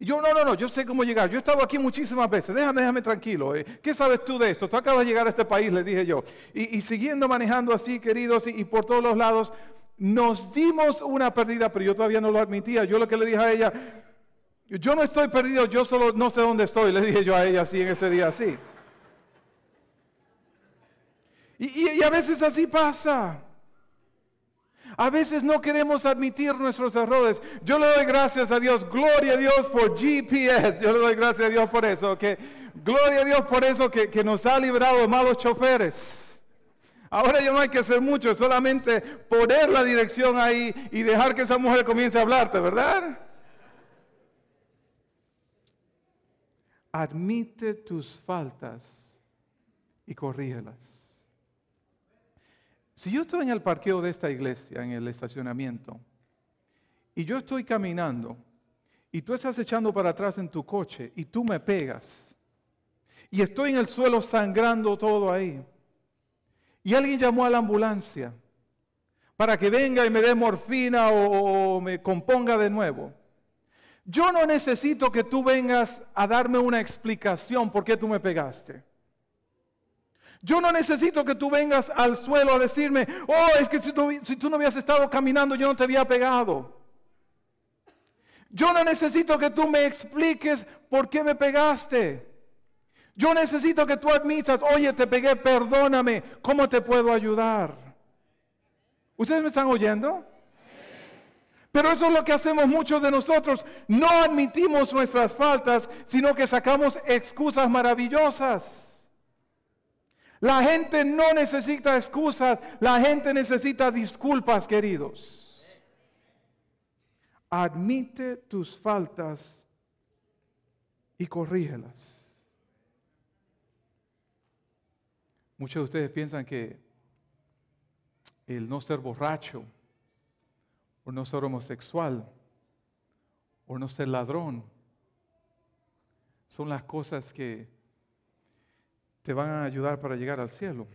Y yo, no, no, no, yo sé cómo llegar. Yo he estado aquí muchísimas veces. Déjame, déjame tranquilo. Eh. ¿Qué sabes tú de esto? Tú acabas de llegar a este país, le dije yo. Y, siguiendo manejando así, queridos, y, por todos los lados, nos dimos una pérdida, pero yo todavía no lo admitía. Yo lo que le dije a ella, yo no estoy perdido, yo solo no sé dónde estoy. Le dije yo a ella así en ese día, así. y a veces así pasa. A veces no queremos admitir nuestros errores. Yo le doy gracias a Dios, gloria a Dios por GPS. Yo le doy gracias a Dios por eso, que gloria a Dios por eso que, nos ha librado malos choferes. Ahora ya no hay que hacer mucho, solamente poner la dirección ahí y dejar que esa mujer comience a hablarte, ¿verdad? Admite tus faltas y corrígelas. Si yo estoy en el parqueo de esta iglesia, en el estacionamiento, y yo estoy caminando, y tú estás echando para atrás en tu coche, y tú me pegas, y estoy en el suelo sangrando todo ahí, y alguien llamó a la ambulancia para que venga y me dé morfina o, me componga de nuevo. Yo no necesito que tú vengas a darme una explicación por qué tú me pegaste. Yo no necesito que tú vengas al suelo a decirme, oh, es que si tú, no hubieras estado caminando, yo no te había pegado. Yo no necesito que tú me expliques por qué me pegaste. Yo necesito que tú admitas, oye, te pegué, perdóname, ¿cómo te puedo ayudar? ¿Ustedes me están oyendo? Pero eso es lo que hacemos muchos de nosotros. No admitimos nuestras faltas, sino que sacamos excusas maravillosas. La gente no necesita excusas, la gente necesita disculpas, queridos. Admite tus faltas y corrígelas. Muchos de ustedes piensan que el no ser borracho, o no ser homosexual, o no ser ladrón, son las cosas que te van a ayudar para llegar al cielo.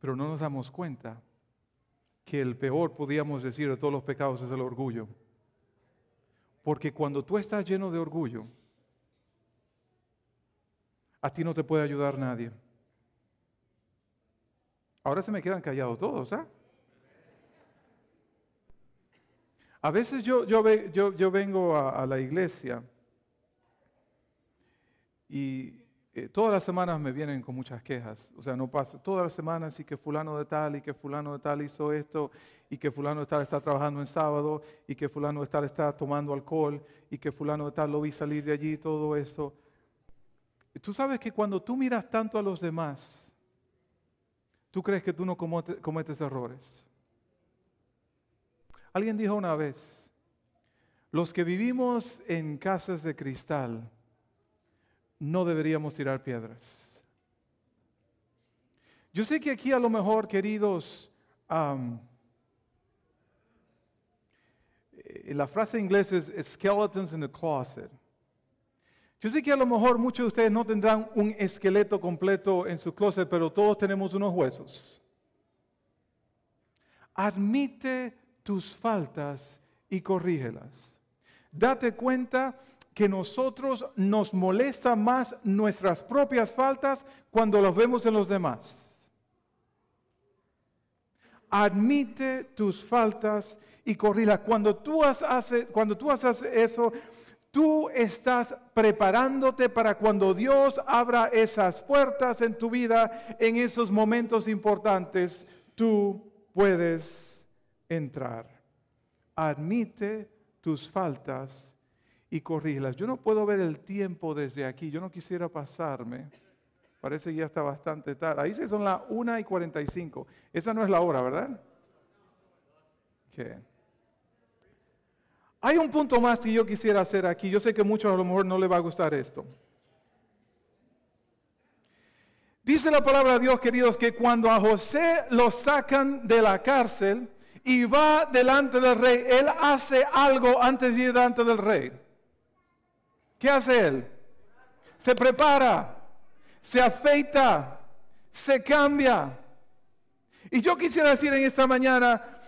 Pero no nos damos cuenta que el peor, podíamos decir, de todos los pecados es el orgullo. Porque cuando tú estás lleno de orgullo, a ti no te puede ayudar nadie. Ahora se me quedan callados todos, ¿ah? A veces yo, yo, yo, vengo a, la iglesia y eh, todas las semanas me vienen con muchas quejas, o sea, no pasa, todas las semanas y que fulano de tal y que fulano de tal hizo esto y que fulano de tal está trabajando en sábado y que fulano de tal está tomando alcohol y que fulano de tal lo vi salir de allí, todo eso. Tú sabes que cuando tú miras tanto a los demás, tú crees que tú no cometes errores. Alguien dijo una vez, los que vivimos en casas de cristal, no deberíamos tirar piedras. Yo sé que aquí a lo mejor, queridos, eh, la frase Inglés es skeletons in the closet. Yo sé que a lo mejor muchos de ustedes no tendrán un esqueleto completo en su closet, pero todos tenemos unos huesos. Admite tus faltas y corrígelas. Date cuenta que nosotros nos molesta más nuestras propias faltas cuando las vemos en los demás. Admite tus faltas y corrila. Cuando tú haces, cuando tú haces eso, tú estás preparándote para cuando Dios abra esas puertas en tu vida, en esos momentos importantes, tú puedes entrar. Admite tus faltas y corrígelas. Yo no puedo ver el tiempo desde aquí, yo no quisiera pasarme. Parece que ya está bastante tarde. Ahí se son las 1 y 45. Esa no es la hora, ¿verdad? Hay un punto más que yo quisiera hacer aquí. Yo sé que muchos a lo mejor no les va a gustar esto. Dice la palabra de Dios, queridos, que cuando a José lo sacan de la cárcel y va delante del rey, él hace algo antes de ir delante del rey. ¿Qué hace él? Se prepara, se afeita, se cambia. Y yo quisiera decir en esta mañana,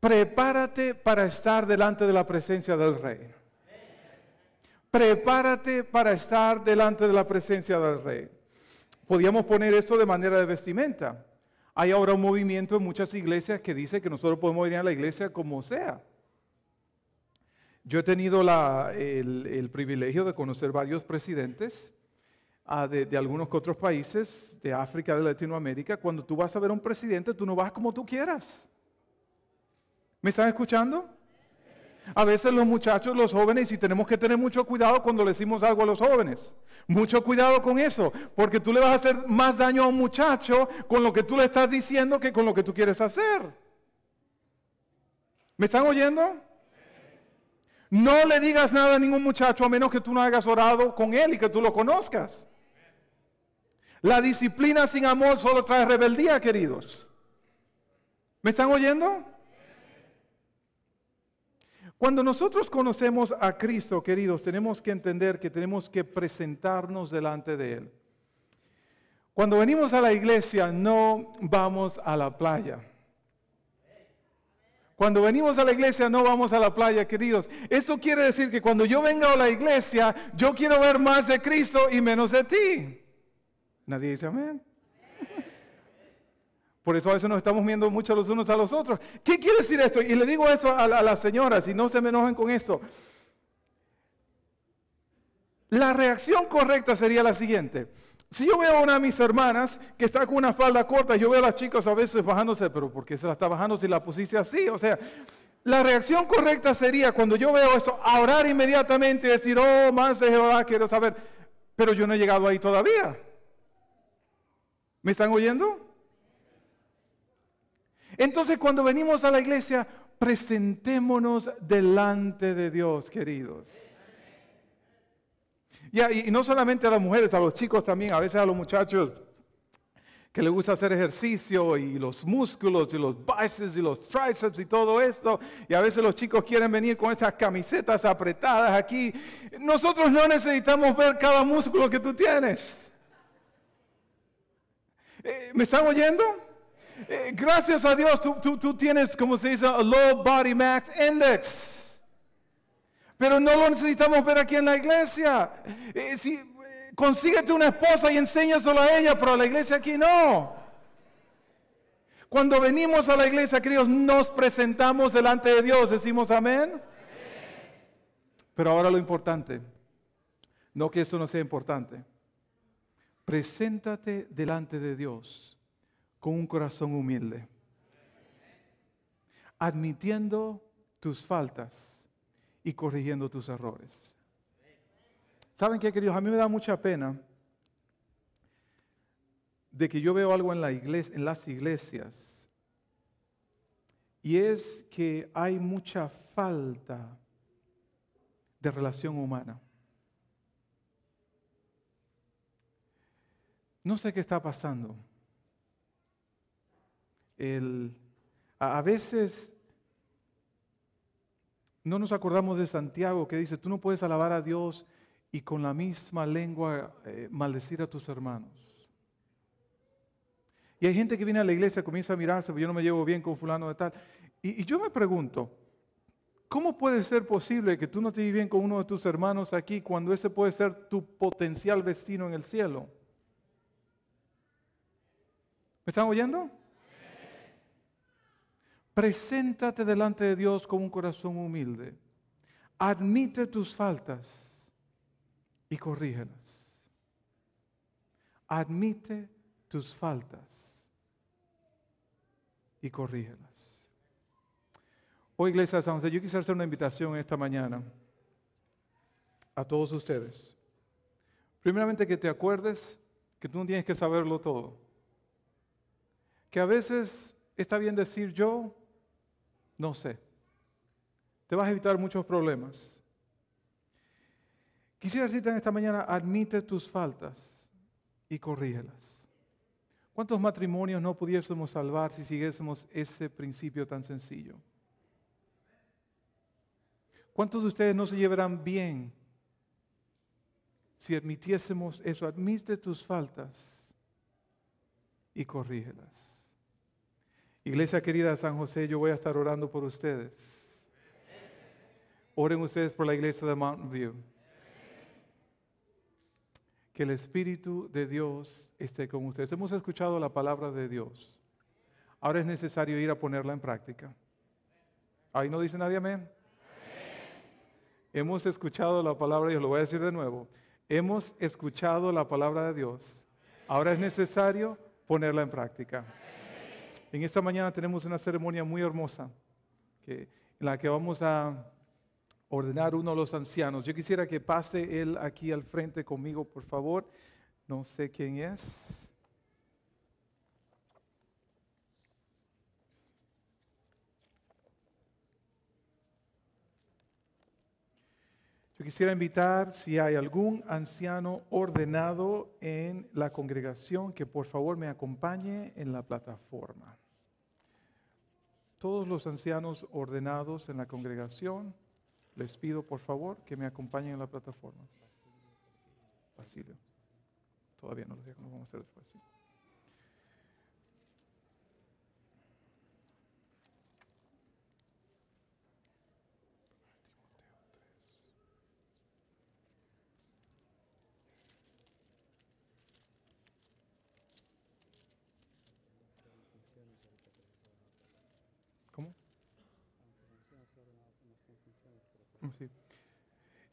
prepárate para estar delante de la presencia del rey. Prepárate para estar delante de la presencia del rey. Podíamos poner esto de manera de vestimenta. Hay ahora un movimiento en muchas iglesias que dice que nosotros podemos venir a la iglesia como sea. Yo he tenido el, privilegio de conocer varios presidentes ah, de, algunos otros países, de África, de Latinoamérica. Cuando tú vas a ver a un presidente, tú no vas como tú quieras. ¿Me están escuchando? A veces los muchachos, los jóvenes, y tenemos que tener mucho cuidado cuando le decimos algo a los jóvenes. Mucho cuidado con eso, porque tú le vas a hacer más daño a un muchacho con lo que tú le estás diciendo que con lo que tú quieres hacer. ¿Me están oyendo? No le digas nada a ningún muchacho a menos que tú no hayas orado con él y que tú lo conozcas. La disciplina sin amor solo trae rebeldía, queridos. ¿Me están oyendo? Cuando nosotros conocemos a Cristo, queridos, tenemos que entender que tenemos que presentarnos delante de Él. Cuando venimos a la iglesia, no vamos a la playa. Cuando venimos a la iglesia no vamos a la playa, queridos. Eso quiere decir que cuando yo venga a la iglesia, yo quiero ver más de Cristo y menos de ti. Nadie dice amén. Por eso a veces nos estamos viendo mucho los unos a los otros. ¿Qué quiere decir esto? Y le digo eso a, a las señoras y no se me enojen con eso. La reacción correcta sería la siguiente. Si yo veo a una de mis hermanas que está con una falda corta, yo veo a las chicas a veces bajándose, pero ¿por qué se la está bajando si la pusiste así? O sea, la reacción correcta sería cuando yo veo eso, orar inmediatamente y decir, oh, más de Jehová, quiero saber. Pero yo no he llegado ahí todavía. ¿Me están oyendo? Entonces cuando venimos a la iglesia, presentémonos delante de Dios, queridos. Y, no solamente a las mujeres, a los chicos también, a veces a los muchachos que les gusta hacer ejercicio y los músculos y los biceps y los triceps y todo esto. Y a veces los chicos quieren venir con esas camisetas apretadas aquí. Nosotros no necesitamos ver cada músculo que tú tienes. Eh, ¿Me están oyendo? Eh, gracias a Dios, tú, tú tienes, como se dice, a low body max index. Pero no lo necesitamos ver aquí en la iglesia. Eh, si, eh, consíguete una esposa y solo a ella, pero a la iglesia aquí no. Cuando venimos a la iglesia, queridos, nos presentamos delante de Dios. Decimos amén. Pero ahora lo importante, no que eso no sea importante. Preséntate delante de Dios con un corazón humilde, admitiendo tus faltas y corrigiendo tus errores. ¿Saben qué, queridos? A mí me da mucha pena de que yo veo algo en, la iglesia, en las iglesias y es que hay mucha falta de relación humana. No sé qué está pasando. a veces no nos acordamos de Santiago que dice, tú no puedes alabar a Dios y con la misma lengua eh, maldecir a tus hermanos. Y hay gente que viene a la iglesia, comienza a mirarse, pues yo no me llevo bien con fulano de tal. Y, yo me pregunto, ¿cómo puede ser posible que tú no te vives bien con uno de tus hermanos aquí cuando ese puede ser tu potencial vecino en el cielo? ¿Me están oyendo? Preséntate delante de Dios con un corazón humilde. Admite tus faltas y corrígelas. Admite tus faltas y corrígelas. Hoy, oh, Iglesia de San José, yo quisiera hacer una invitación esta mañana a todos ustedes. Primeramente que te acuerdes que tú no tienes que saberlo todo. Que a veces está bien decir yo, no sé. Te vas a evitar muchos problemas. Quisiera decirte en esta mañana, admite tus faltas y corrígelas. ¿Cuántos matrimonios no pudiésemos salvar si siguiésemos ese principio tan sencillo? ¿Cuántos de ustedes no se llevarán bien si admitiésemos eso? Admite tus faltas y corrígelas. Iglesia querida de San José, yo voy a estar orando por ustedes. Oren ustedes por la iglesia de Mountain View. Que el Espíritu de Dios esté con ustedes. Hemos escuchado la palabra de Dios. Ahora es necesario ir a ponerla en práctica. Ahí no dice nadie amén. Hemos escuchado la palabra de Dios, lo voy a decir de nuevo. Hemos escuchado la palabra de Dios. Ahora es necesario ponerla en práctica. En esta mañana tenemos una ceremonia muy hermosa que, en la que vamos a ordenar uno de los ancianos. Yo quisiera que pase él aquí al frente conmigo, por favor. No sé quién es. Yo quisiera invitar, si hay algún anciano ordenado en la congregación, que por favor me acompañe en la plataforma todos los ancianos ordenados en la congregación, les pido por favor que me acompañen en la plataforma. Basilio. Todavía no lo digo, no vamos a hacer después.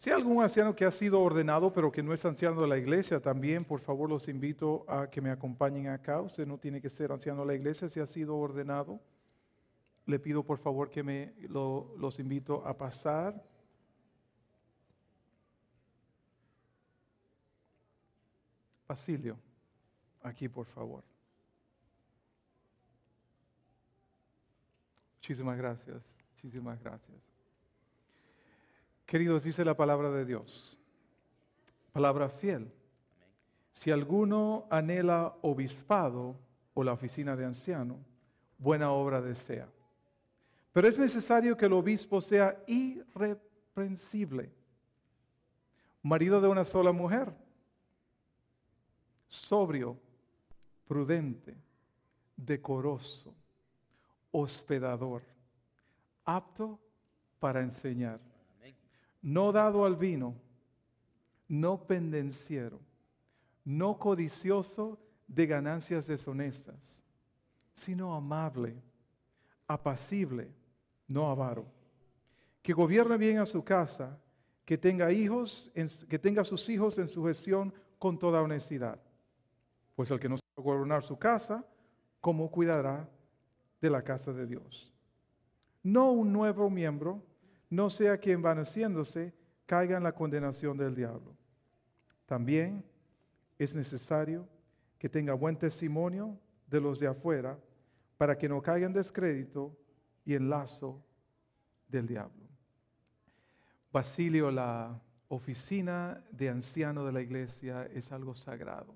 Si algún anciano que ha sido ordenado pero que no es anciano de la iglesia, también por favor los invito a que me acompañen acá. Usted no tiene que ser anciano de la iglesia si ha sido ordenado. Le pido por favor que me los invito a pasar. Basilio, aquí por favor. Muchísimas gracias, muchísimas gracias. Queridos, dice la palabra de Dios, palabra fiel. Si alguno anhela obispado o la oficina de anciano, buena obra desea. Pero es necesario que el obispo sea irreprensible, marido de una sola mujer, sobrio, prudente, decoroso, hospedador, apto para enseñar no dado al vino, no pendenciero, no codicioso de ganancias deshonestas, sino amable, apacible, no avaro, que gobierne bien a su casa, que tenga hijos, que tenga sus hijos en su gestión con toda honestidad. Pues el que no sabe gobernar su casa, ¿cómo cuidará de la casa de Dios? No un nuevo miembro no sea que envaneciéndose caiga en la condenación del diablo. También es necesario que tenga buen testimonio de los de afuera para que no caiga en descrédito y en lazo del diablo. Basilio, la oficina de anciano de la iglesia es algo sagrado,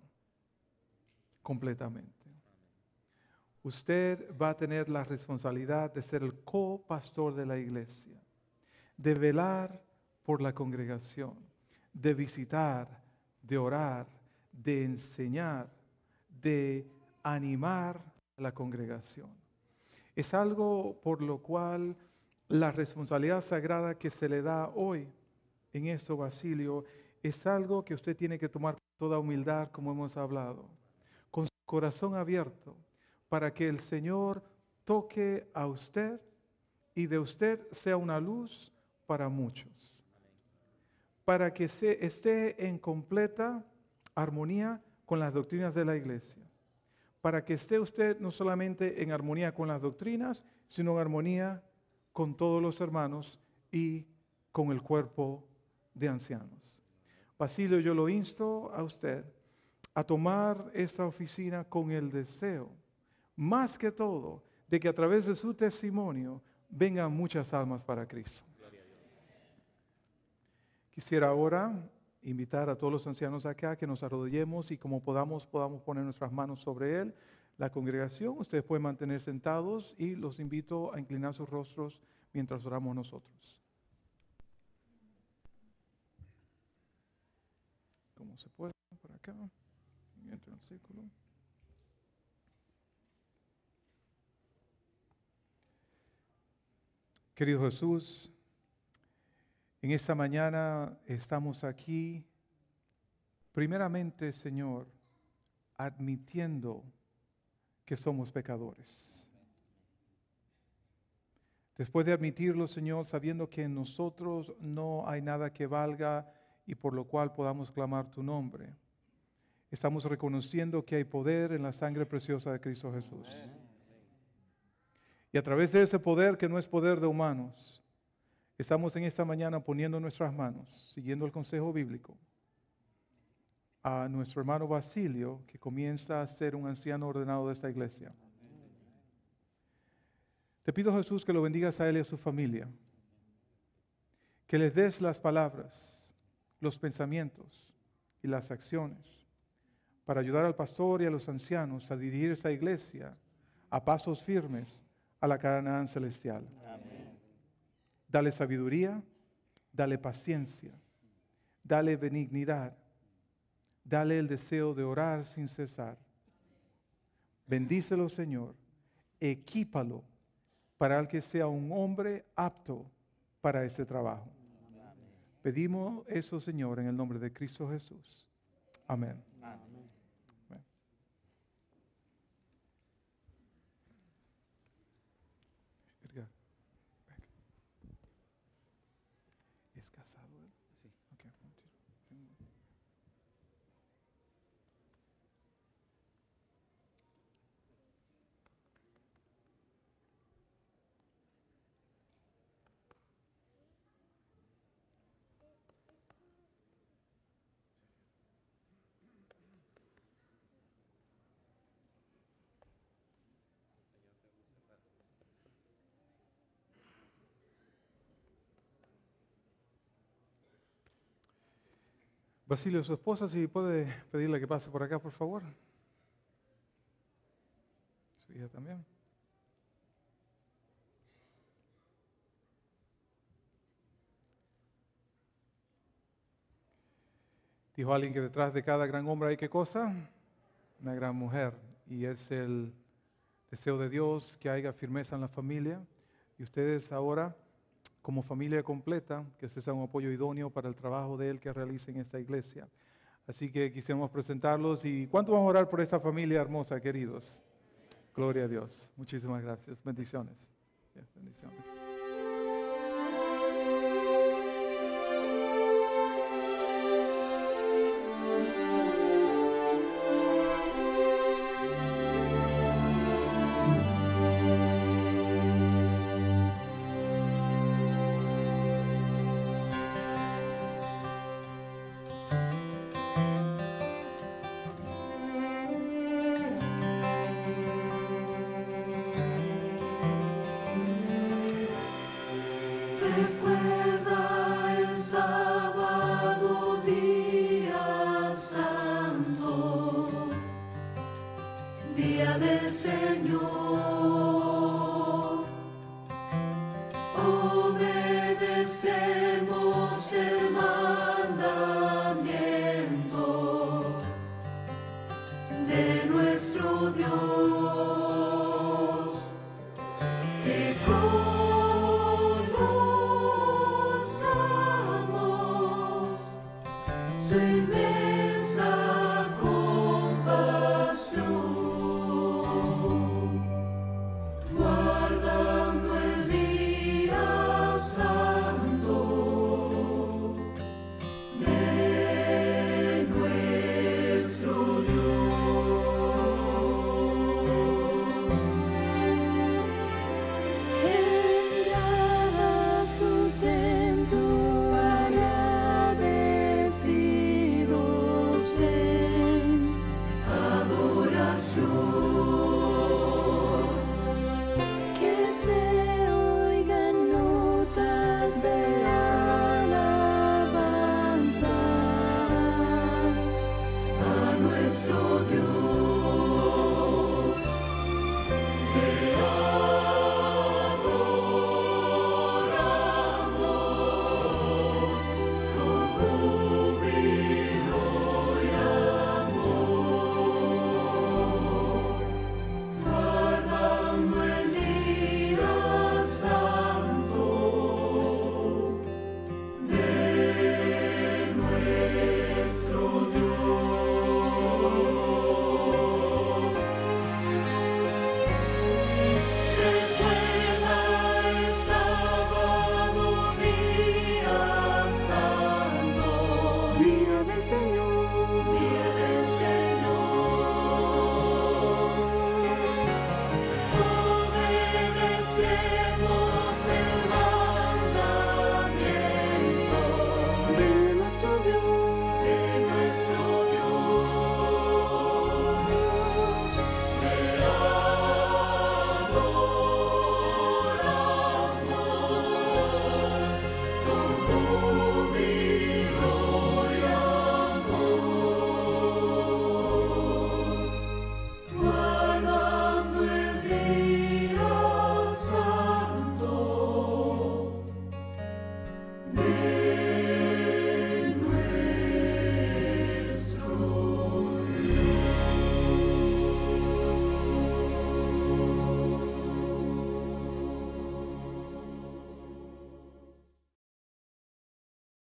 completamente. Usted va a tener la responsabilidad de ser el copastor de la iglesia de velar por la congregación, de visitar, de orar, de enseñar, de animar a la congregación. Es algo por lo cual la responsabilidad sagrada que se le da hoy en eso, este Basilio, es algo que usted tiene que tomar con toda humildad, como hemos hablado, con su corazón abierto, para que el Señor toque a usted y de usted sea una luz para muchos, para que se esté en completa armonía con las doctrinas de la iglesia, para que esté usted no solamente en armonía con las doctrinas, sino en armonía con todos los hermanos y con el cuerpo de ancianos. Basilio, yo lo insto a usted a tomar esta oficina con el deseo, más que todo, de que a través de su testimonio vengan muchas almas para Cristo. Quisiera ahora invitar a todos los ancianos acá que nos arrodillemos y como podamos, podamos poner nuestras manos sobre él. La congregación, ustedes pueden mantener sentados y los invito a inclinar sus rostros mientras oramos nosotros. se puede, por acá, círculo. Querido Jesús, en esta mañana estamos aquí, primeramente, Señor, admitiendo que somos pecadores. Después de admitirlo, Señor, sabiendo que en nosotros no hay nada que valga y por lo cual podamos clamar tu nombre. Estamos reconociendo que hay poder en la sangre preciosa de Cristo Jesús. Y a través de ese poder que no es poder de humanos, estamos en esta mañana poniendo nuestras manos, siguiendo el consejo bíblico, a nuestro hermano Basilio, que comienza a ser un anciano ordenado de esta iglesia. Te pido, Jesús, que lo bendigas a él y a su familia, que les des las palabras, los pensamientos y las acciones para ayudar al pastor y a los ancianos a dirigir esta iglesia a pasos firmes a la Canaán celestial. Dale sabiduría, dale paciencia, dale benignidad, dale el deseo de orar sin cesar. Bendícelo, Señor, equípalo para el que sea un hombre apto para ese trabajo. Pedimos eso, Señor, en el nombre de Cristo Jesús. Amén. Basilio, su esposa, si puede pedirle que pase por acá, por favor. Su hija también. Dijo alguien que detrás de cada gran hombre hay qué cosa? Una gran mujer. Y es el deseo de Dios que haya firmeza en la familia. Y ustedes ahora como familia completa, que usted sea un apoyo idóneo para el trabajo de Él que realice en esta iglesia. Así que quisiéramos presentarlos y ¿cuánto vamos a orar por esta familia hermosa, queridos? Gloria a Dios. Muchísimas gracias. Bendiciones. Bendiciones.